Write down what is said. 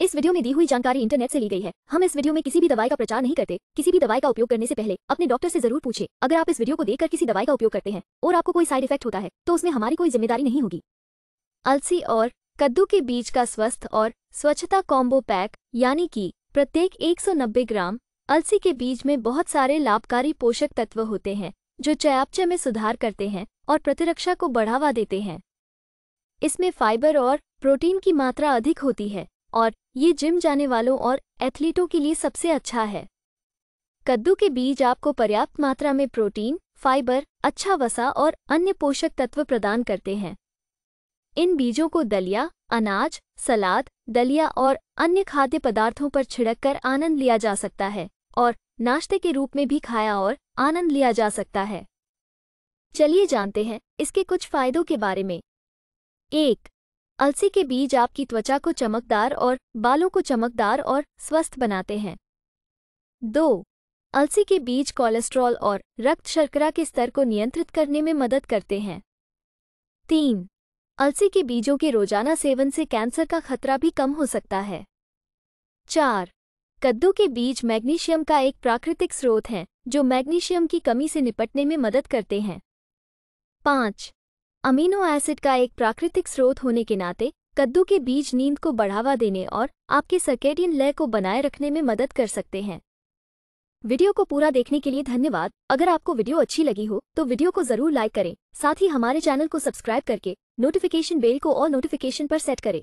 इस वीडियो में दी हुई जानकारी इंटरनेट से ली गई है हम इस वीडियो में किसी भी दवाई का प्रचार नहीं करते किसी भी दवाई का उपयोग करने से पहले अपने डॉक्टर से जरूर पूछे अगर आप इस वीडियो को देखकर किसी दवाई का उपयोग करते हैं और आपको कोई साइड इफेक्ट होता है तो उसमें हमारी कोई जिम्मेदारी नहीं होगी अलसी और कद्दू के बीज का स्वस्थ और स्वच्छता कॉम्बो पैक यानी कि प्रत्येक एक ग्राम अलसी के बीज में बहुत सारे लाभकारी पोषक तत्व होते हैं जो चयापचय में सुधार करते हैं और प्रतिरक्षा को बढ़ावा देते हैं इसमें फाइबर और प्रोटीन की मात्रा अधिक होती है और ये जिम जाने वालों और एथलीटों के लिए सबसे अच्छा है कद्दू के बीज आपको पर्याप्त मात्रा में प्रोटीन फाइबर अच्छा वसा और अन्य पोषक तत्व प्रदान करते हैं इन बीजों को दलिया अनाज सलाद दलिया और अन्य खाद्य पदार्थों पर छिड़क कर आनंद लिया जा सकता है और नाश्ते के रूप में भी खाया और आनंद लिया जा सकता है चलिए जानते हैं इसके कुछ फायदों के बारे में एक अलसी के बीज आपकी त्वचा को चमकदार और बालों को चमकदार और स्वस्थ बनाते हैं दो अलसी के बीज कोलेस्ट्रॉल और रक्त शर्करा के स्तर को नियंत्रित करने में मदद करते हैं तीन अलसी के बीजों के रोजाना सेवन से कैंसर का खतरा भी कम हो सकता है चार कद्दू के बीज मैग्नीशियम का एक प्राकृतिक स्रोत हैं जो मैग्नीशियम की कमी से निपटने में मदद करते हैं पाँच अमीनो एसिड का एक प्राकृतिक स्रोत होने के नाते कद्दू के बीज नींद को बढ़ावा देने और आपके सर्केडियन लय को बनाए रखने में मदद कर सकते हैं वीडियो को पूरा देखने के लिए धन्यवाद अगर आपको वीडियो अच्छी लगी हो तो वीडियो को जरूर लाइक करें साथ ही हमारे चैनल को सब्सक्राइब करके नोटिफिकेशन बेल को और नोटिफिकेशन पर सेट करें